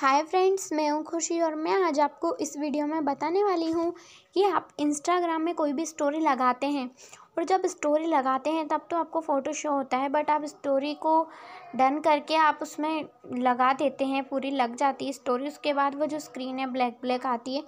hi friends मैं हूँ खुशी और मैं आज आपको इस वीडियो में बताने वाली हूँ कि आप इंस्टाग्राम में कोई भी स्टोरी लगाते हैं पर जब स्टोरी लगाते हैं तब तो आपको फ़ोटो शो होता है बट आप स्टोरी को डन करके आप उसमें लगा देते हैं पूरी लग जाती है स्टोरी उसके बाद वो जो स्क्रीन है ब्लैक ब्लैक आती है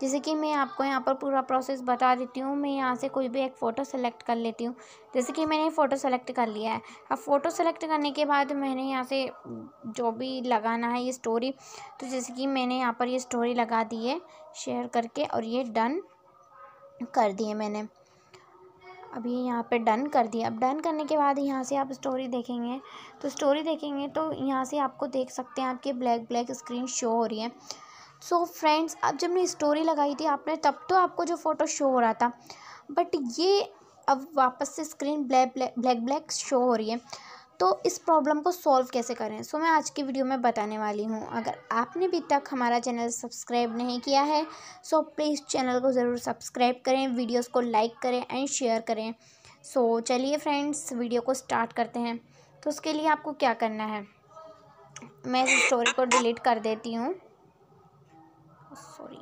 जैसे कि मैं आपको यहाँ पर पूरा प्रोसेस बता देती हूँ मैं यहाँ से कोई भी एक फ़ोटो सेलेक्ट कर लेती हूँ जैसे कि मैंने फ़ोटो सेलेक्ट कर लिया है अब फ़ोटो सेलेक्ट करने के बाद मैंने यहाँ से जो भी लगाना है ये स्टोरी तो जैसे कि मैंने यहाँ पर ये स्टोरी लगा दी है शेयर करके और ये डन कर दिए मैंने अभी यहाँ पे डन कर दिया अब डन करने के बाद यहाँ से आप स्टोरी देखेंगे तो स्टोरी देखेंगे तो यहाँ से आपको देख सकते हैं आपके ब्लैक ब्लैक स्क्रीन शो हो रही है सो so फ्रेंड्स अब जब मैंने स्टोरी लगाई थी आपने तब तो आपको जो फ़ोटो शो हो रहा था बट ये अब वापस से screen black black black black show हो रही है तो इस प्रॉब्लम को सॉल्व कैसे करें सो मैं आज की वीडियो में बताने वाली हूँ अगर आपने अभी तक हमारा चैनल सब्सक्राइब नहीं किया है सो प्लीज़ चैनल को ज़रूर सब्सक्राइब करें वीडियोस को लाइक करें एंड शेयर करें सो चलिए फ्रेंड्स वीडियो को स्टार्ट करते हैं तो उसके लिए आपको क्या करना है मैं इस स्टोरी को डिलीट कर देती हूँ सॉरी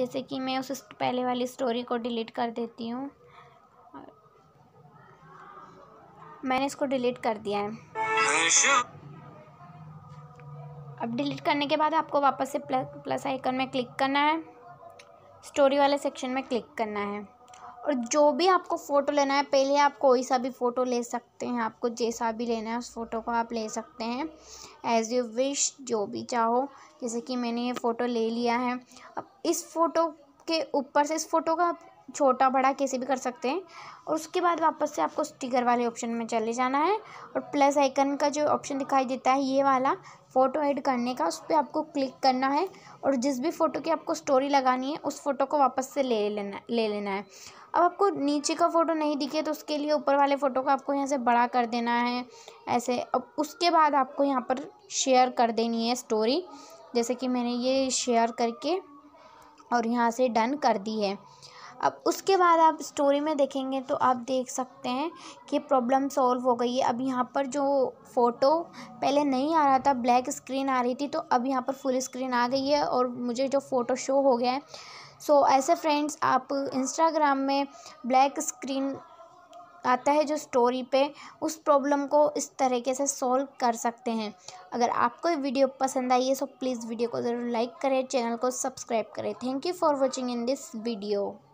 जैसे कि मैं उस पहले वाली स्टोरी को डिलीट कर देती हूँ मैंने इसको डिलीट कर दिया है अब डिलीट करने के बाद आपको वापस से प्लस प्लस आइकन में क्लिक करना है स्टोरी वाले सेक्शन में क्लिक करना है और जो भी आपको फ़ोटो लेना है पहले आप कोई सा भी फ़ोटो ले सकते हैं आपको जैसा भी लेना है उस फ़ोटो को आप ले सकते हैं एज़ यू विश जो भी चाहो जैसे कि मैंने ये फ़ोटो ले लिया है अब इस फ़ोटो के ऊपर से इस फ़ोटो का आप छोटा बड़ा कैसे भी कर सकते हैं और उसके बाद वापस से आपको स्टिकर वाले ऑप्शन में चले जाना है और प्लस आइकन का जो ऑप्शन दिखाई देता है ये वाला फ़ोटो ऐड करने का उस पर आपको क्लिक करना है और जिस भी फ़ोटो की आपको स्टोरी लगानी है उस फ़ोटो को वापस से ले लेना ले लेना है अब आपको नीचे का फ़ोटो नहीं दिखे तो उसके लिए ऊपर वाले फ़ोटो को आपको यहाँ से बड़ा कर देना है ऐसे अब उसके बाद आपको यहाँ पर शेयर कर देनी है स्टोरी जैसे कि मैंने ये शेयर करके और यहाँ से डन कर दी है अब उसके बाद आप स्टोरी में देखेंगे तो आप देख सकते हैं कि प्रॉब्लम सॉल्व हो गई है अब यहाँ पर जो फ़ोटो पहले नहीं आ रहा था ब्लैक स्क्रीन आ रही थी तो अब यहाँ पर फुल स्क्रीन आ गई है और मुझे जो फ़ोटो शो हो गया है सो so, ऐसे फ्रेंड्स आप इंस्टाग्राम में ब्लैक स्क्रीन आता है जो स्टोरी पे उस प्रॉब्लम को इस तरीके से सॉल्व कर सकते हैं अगर आपको वीडियो पसंद आई है सो प्लीज़ वीडियो को ज़रूर लाइक करें चैनल को सब्सक्राइब करें thank you for watching in this video